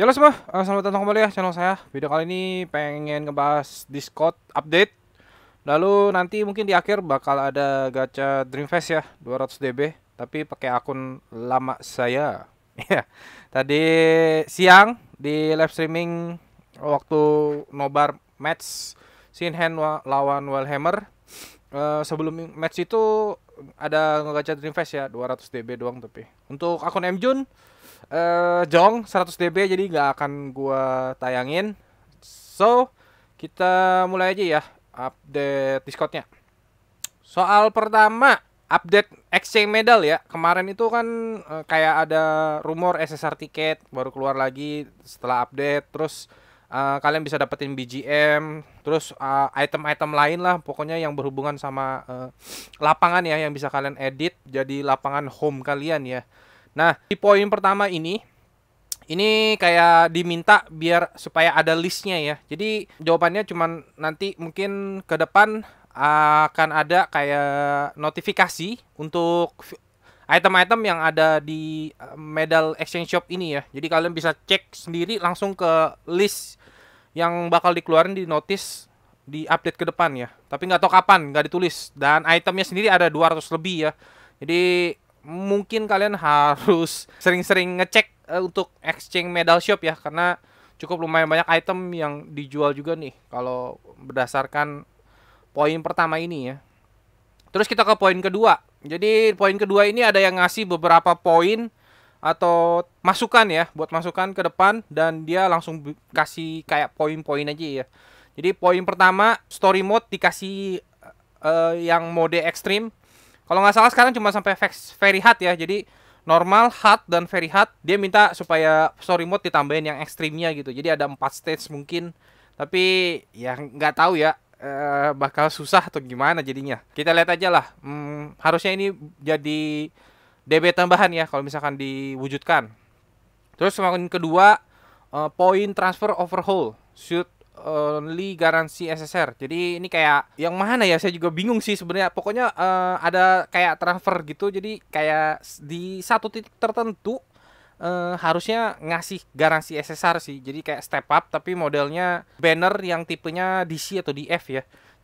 Ya lo semua, eh, selamat datang kembali ya channel saya. Video kali ini pengen ngebahas Discord update. Lalu nanti mungkin di akhir bakal ada gacha Dreamfest ya, 200 DB, tapi pakai akun lama saya. Ya, tadi siang di live streaming waktu nobar match Sinhen lawan Wellhammer. Eh, sebelum match itu ada ngegacha Dreamfest ya, 200 DB doang tapi. Untuk akun Mjun uh, jong 100 db jadi nggak akan gua tayangin so kita mulai aja ya update discordnya soal pertama update exchange medal ya kemarin itu kan uh, kayak ada rumor SSR tiket baru keluar lagi setelah update terus uh, kalian bisa dapetin BGM, terus item-item uh, lain lah, pokoknya yang berhubungan sama uh, lapangan ya yang bisa kalian edit jadi lapangan home kalian ya. Nah, di poin pertama ini ini kayak diminta biar supaya ada listnya ya. Jadi jawabannya cuma nanti mungkin ke depan akan ada kayak notifikasi untuk item-item yang ada di eh, medal exchange shop ini ya. Jadi kalian bisa cek sendiri langsung ke list yang bakal dikeluarin di notice di update ke depan ya. Tapi nggak tahu kapan, nggak ditulis. Dan itemnya sendiri ada 200 lebih ya. Jadi mungkin kalian harus sering-sering ngecek eh, untuk exchange medal shop ya karena cukup lumayan banyak item yang dijual juga nih kalau berdasarkan poin pertama ini ya. Terus kita ke poin kedua. Jadi poin kedua ini ada yang ngasih beberapa poin atau masukan ya buat masukan ke depan dan dia langsung kasih kayak poin-poin aja ya. Jadi poin pertama story mode dikasih uh, yang mode ekstrim kalau nggak salah sekarang cuma sampai very hard ya. Jadi normal, hard dan very hard dia minta supaya story mode ditambahin yang ekstrimnya gitu. Jadi ada empat stage mungkin. Tapi ya nggak tahu ya eh, bakal susah atau gimana jadinya. Kita lihat aja lah. Hmm, harusnya ini jadi DB tambahan ya kalau misalkan diwujudkan. Terus semakin kedua eh, poin transfer overhaul should only garansi SSR. Jadi ini kayak yang mana ya saya juga bingung sih sebenarnya. Pokoknya uh, ada kayak transfer gitu. Jadi kayak di satu titik tertentu uh, harusnya ngasih garansi SSR sih. Jadi kayak step up tapi modelnya banner yang tipenya DC atau DF ya.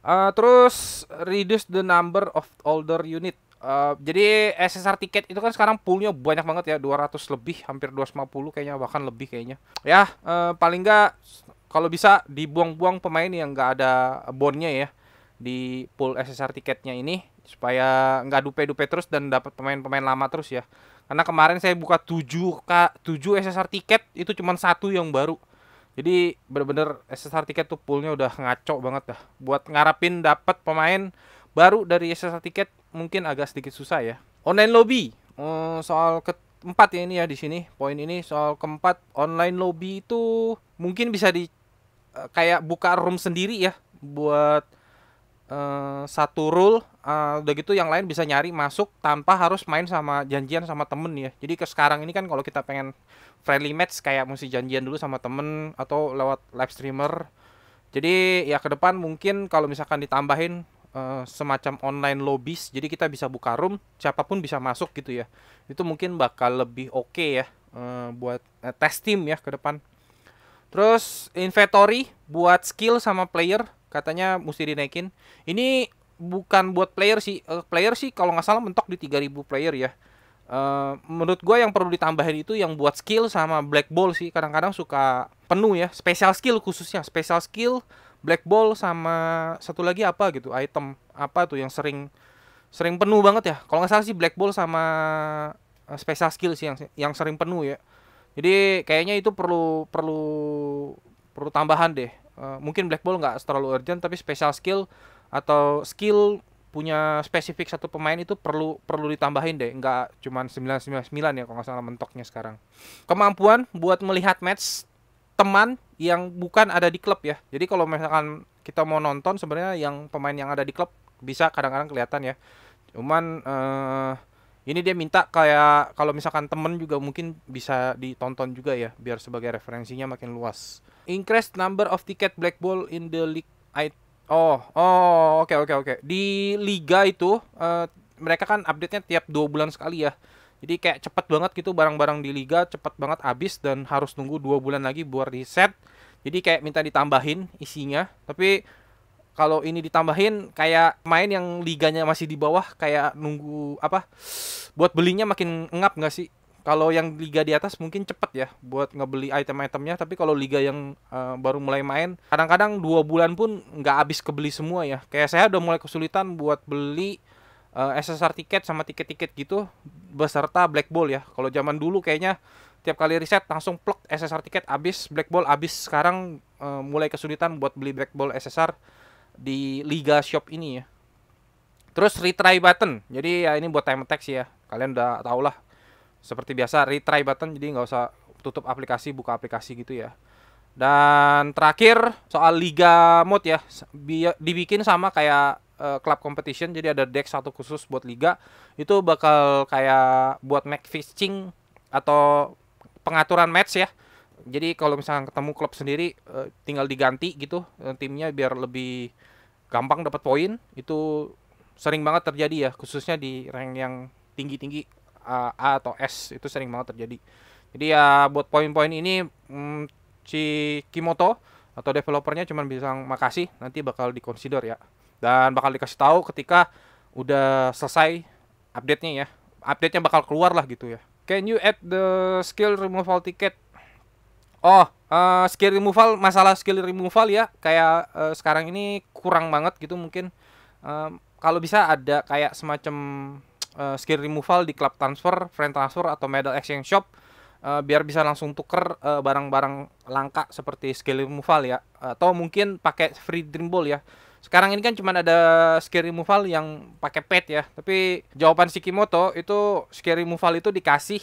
Uh, terus reduce the number of older unit. Uh, jadi SSR tiket itu kan sekarang poolnya banyak banget ya 200 lebih hampir 250 kayaknya bahkan lebih kayaknya ya uh, paling nggak kalau bisa dibuang-buang pemain yang nggak ada bonnya ya di pool SSR tiketnya ini supaya nggak dupe-dupe terus dan dapat pemain-pemain lama terus ya. Karena kemarin saya buka 7 k tujuh SSR tiket itu cuma satu yang baru. Jadi bener-bener SSR tiket tuh poolnya udah ngaco banget dah. Buat ngarapin dapat pemain baru dari SSR tiket mungkin agak sedikit susah ya. Online lobby eh, soal keempat ya ini ya di sini poin ini soal keempat online lobby itu mungkin bisa di Eh, kayak buka room sendiri ya buat uh, satu rule uh, udah gitu yang lain bisa nyari masuk tanpa harus main sama janjian sama temen ya jadi ke sekarang ini kan kalau kita pengen friendly match kayak mesti janjian dulu sama temen atau lewat live streamer jadi ya ke depan mungkin kalau misalkan ditambahin uh, semacam online lobbies jadi kita bisa buka room siapapun bisa masuk gitu ya itu mungkin bakal lebih oke okay ya uh, buat uh, test team ya ke depan Terus inventory buat skill sama player katanya mesti dinaikin. Ini bukan buat player sih. Uh, player sih kalau nggak salah mentok di 3000 player ya. Uh, menurut gue yang perlu ditambahin itu yang buat skill sama black ball sih. Kadang-kadang suka penuh ya. Special skill khususnya, special skill, black ball sama satu lagi apa gitu, item apa tuh yang sering sering penuh banget ya. Kalau nggak salah sih black ball sama eh, special skill sih yang yang sering penuh ya. Jadi kayaknya itu perlu perlu perlu tambahan deh. Uh, mungkin black ball nggak terlalu urgent tapi special skill atau skill punya spesifik satu pemain itu perlu perlu ditambahin deh nggak sembilan 999 ya kalau nggak salah mentoknya sekarang kemampuan buat melihat match teman yang bukan ada di klub ya jadi kalau misalkan kita mau nonton sebenarnya yang pemain yang ada di klub bisa kadang-kadang kelihatan ya cuman uh, ini dia minta kayak kalau misalkan temen juga mungkin bisa ditonton juga ya biar sebagai referensinya makin luas increase number of ticket black ball in the league I oh oh oke okay, oke okay, oke okay. di liga itu uh, mereka kan update nya tiap dua bulan sekali ya jadi kayak cepet banget gitu barang-barang di liga cepet banget habis dan harus nunggu dua bulan lagi buat reset jadi kayak minta ditambahin isinya tapi kalau ini ditambahin kayak main yang liganya masih di bawah kayak nunggu apa buat belinya makin ngap nggak sih kalau yang liga di atas mungkin cepet ya buat ngebeli item-itemnya tapi kalau liga yang uh, baru mulai main kadang-kadang dua bulan pun nggak habis kebeli semua ya kayak saya udah mulai kesulitan buat beli uh, eh, SSR tiket sama tiket-tiket gitu beserta black ball ya kalau zaman dulu kayaknya tiap kali riset langsung plek SSR tiket habis black ball habis sekarang uh, mulai kesulitan buat beli black ball SSR di Liga Shop ini ya. Terus retry button. Jadi ya ini buat time attack ya. Kalian udah tau lah. Seperti biasa retry button jadi nggak usah tutup aplikasi, buka aplikasi gitu ya. Dan terakhir soal liga mode ya. Dibikin sama kayak uh, club competition jadi ada deck satu khusus buat liga. Itu bakal kayak buat match fixing atau pengaturan match ya. Jadi kalau misalnya ketemu klub sendiri uh, tinggal diganti gitu eh, timnya biar lebih gampang dapat poin itu sering banget terjadi ya khususnya di rank yang tinggi-tinggi A atau S itu sering banget terjadi. Jadi ya buat poin-poin ini hmm, si Kimoto atau developernya cuma bisa makasih nanti bakal dikonsider ya dan bakal dikasih tahu ketika udah selesai update-nya ya. Update-nya bakal keluar lah gitu ya. Can you add the skill removal ticket Oh, uh, skill removal masalah skill removal ya kayak uh, sekarang ini kurang banget gitu mungkin. uh, kalau bisa ada kayak semacam uh, skill removal di club transfer, friend transfer atau medal exchange shop uh, biar bisa langsung tuker barang-barang uh, langka seperti skill removal ya atau mungkin pakai free dream ball ya. Sekarang ini kan cuma ada skill removal yang pakai pet ya, tapi jawaban Shikimoto itu skill removal itu dikasih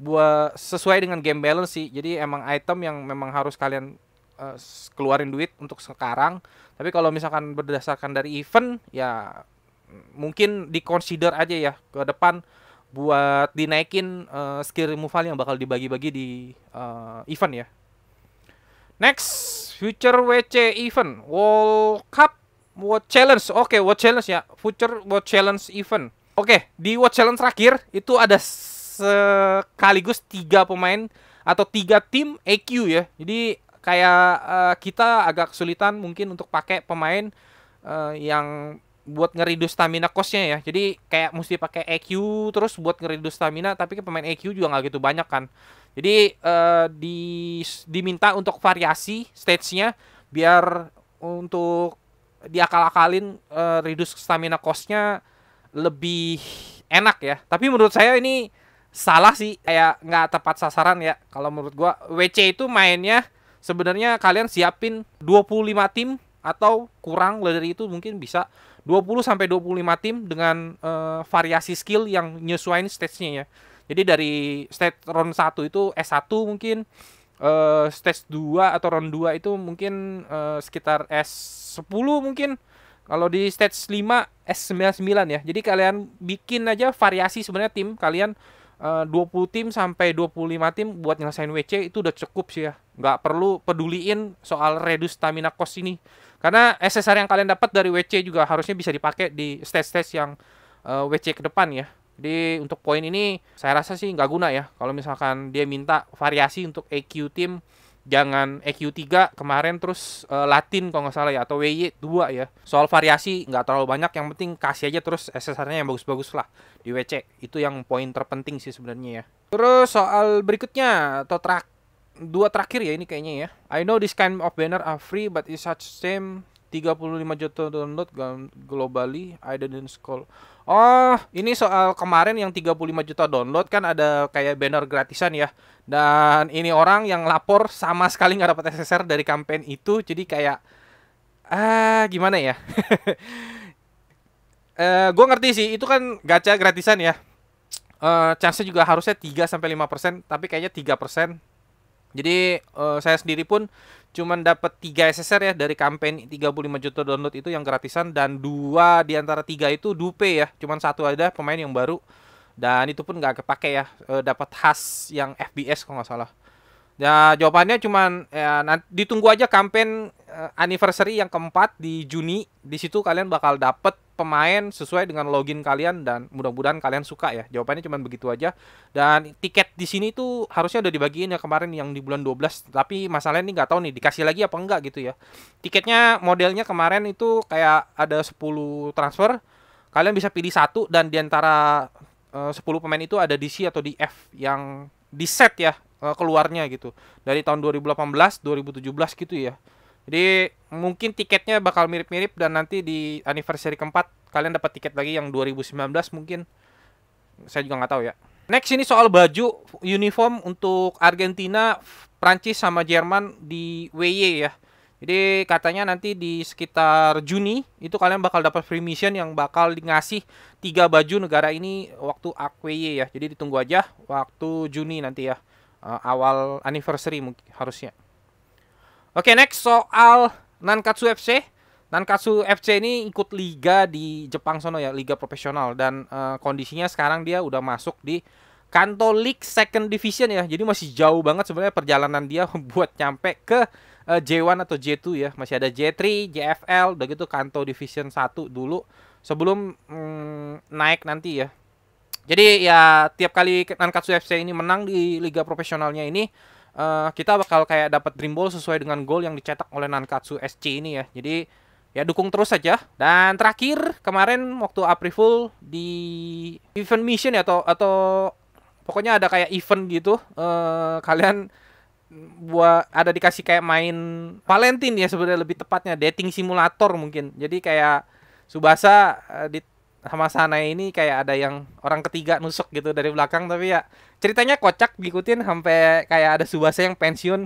buat sesuai dengan game balance sih. Jadi emang item yang memang harus kalian uh, keluarin duit untuk sekarang. Tapi kalau misalkan berdasarkan dari event ya mungkin diconsider aja ya ke depan buat dinaikin uh, skill removal yang bakal dibagi-bagi di uh, event ya. Next, future WC event, World Cup World Challenge. Oke, okay, World Challenge ya. Future World Challenge event. Oke, okay, di World Challenge terakhir itu ada sekaligus tiga pemain atau tiga tim EQ ya. Jadi kayak uh, kita agak kesulitan mungkin untuk pakai pemain uh, yang buat ngeridu stamina kosnya ya. Jadi kayak mesti pakai EQ terus buat ngeridu stamina tapi ke kan pemain EQ juga nggak gitu banyak kan. Jadi uh, di diminta untuk variasi stage-nya biar untuk diakal-akalin uh, reduce stamina costnya lebih enak ya. Tapi menurut saya ini salah sih kayak nggak tepat sasaran ya kalau menurut gua WC itu mainnya sebenarnya kalian siapin 25 tim atau kurang dari itu mungkin bisa 20 sampai 25 tim dengan uh, variasi skill yang nyesuaiin stage-nya ya. Jadi dari stage round 1 itu S1 mungkin uh, stage 2 atau round 2 itu mungkin uh, sekitar S10 mungkin kalau di stage 5 S99 ya. Jadi kalian bikin aja variasi sebenarnya tim kalian 20 eh, tim sampai 25 tim buat nyelesain WC itu udah cukup sih ya. Nggak perlu peduliin soal reduce stamina cost ini. Karena SSR yang kalian dapat dari WC juga harusnya bisa dipakai di stage-stage yang uh, eh, WC ke depan ya. Jadi untuk poin ini saya rasa sih nggak guna ya. Kalau misalkan dia minta variasi untuk EQ tim jangan EQ3 kemarin terus uh, Latin kalau nggak salah ya atau WY 2 ya soal variasi nggak terlalu banyak yang penting kasih aja terus SSR-nya yang bagus-bagus lah di WC itu yang poin terpenting sih sebenarnya ya terus soal berikutnya atau terakhir dua terakhir ya ini kayaknya ya I know this kind of banner are free but it's such same 35 juta download globally I didn't scroll. Oh, ini soal kemarin yang 35 juta download kan ada kayak banner gratisan ya. Dan ini orang yang lapor sama sekali nggak dapat SSR dari kampanye itu. Jadi kayak ah gimana ya? eh gue ngerti sih, itu kan gacha gratisan ya. Eh uh, chance juga harusnya 3 sampai 5%, tapi kayaknya 3% jadi uh, saya sendiri pun cuma dapat 3 SSR ya dari campaign 35 juta download itu yang gratisan dan dua di antara tiga itu dupe ya. cuma satu ada pemain yang baru dan itu pun nggak kepake ya Uh, dapat khas yang FBS kalau nggak salah ya jawabannya cuma ya, nanti, ditunggu aja kampanye uh, anniversary yang keempat di Juni di situ kalian bakal dapet pemain sesuai dengan login kalian dan mudah-mudahan kalian suka ya. Jawabannya cuma begitu aja. Dan tiket di sini tuh harusnya udah dibagiin ya kemarin yang di bulan 12, tapi masalahnya ini nggak tahu nih dikasih lagi apa enggak gitu ya. Tiketnya modelnya kemarin itu kayak ada 10 transfer. Kalian bisa pilih satu dan di antara eh, uh, 10 pemain itu ada di C atau di F yang di set ya uh, keluarnya gitu. Dari tahun 2018, 2017 gitu ya jadi mungkin tiketnya bakal mirip-mirip dan nanti di anniversary keempat kalian dapat tiket lagi yang 2019 mungkin. Saya juga nggak tahu ya. Next ini soal baju uniform untuk Argentina, Prancis sama Jerman di WY ya. Jadi katanya nanti di sekitar Juni itu kalian bakal dapat free mission yang bakal ngasih tiga baju negara ini waktu AQY ya. Jadi ditunggu aja waktu Juni nanti ya. Uh, awal anniversary mungkin harusnya. Oke, okay, next soal Nankatsu FC. Nankatsu FC ini ikut liga di Jepang sono ya, liga profesional dan uh, kondisinya sekarang dia udah masuk di Kanto League Second Division ya. Jadi masih jauh banget sebenarnya perjalanan dia buat nyampe ke uh, eh, J1 atau J2 ya. Masih ada J3, JFL, udah gitu Kanto Division 1 dulu sebelum mm, naik nanti ya. Jadi ya tiap kali Nankatsu FC ini menang di liga profesionalnya ini uh, kita bakal kayak dapat dream ball sesuai dengan goal yang dicetak oleh Nankatsu SC ini ya. Jadi ya dukung terus saja. Dan terakhir kemarin waktu April di event mission ya atau atau pokoknya ada kayak event gitu uh, kalian buat ada dikasih kayak main Valentine ya sebenarnya lebih tepatnya dating simulator mungkin. Jadi kayak Subasa uh, di sama sana ini kayak ada yang orang ketiga nusuk gitu dari belakang tapi ya ceritanya kocak diikutin sampai kayak ada Subasa yang pensiun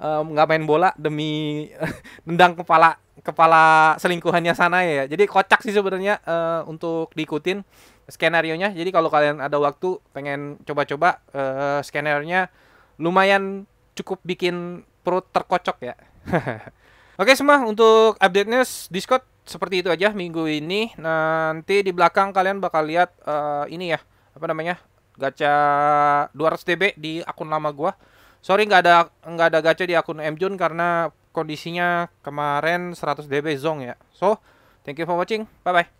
nggak um, main bola demi nendang kepala kepala selingkuhannya sana ya jadi kocak sih sebenarnya uh, untuk diikutin skenario nya jadi kalau kalian ada waktu pengen coba-coba uh, eh, skenario nya lumayan cukup bikin perut terkocok ya oke okay, semua untuk update news Discord seperti itu aja minggu ini. Nanti di belakang kalian bakal lihat uh, ini ya, apa namanya? gacha 200 DB di akun lama gua. Sorry nggak ada nggak ada gacha di akun Mjun karena kondisinya kemarin 100 DB zong ya. So, thank you for watching. Bye bye.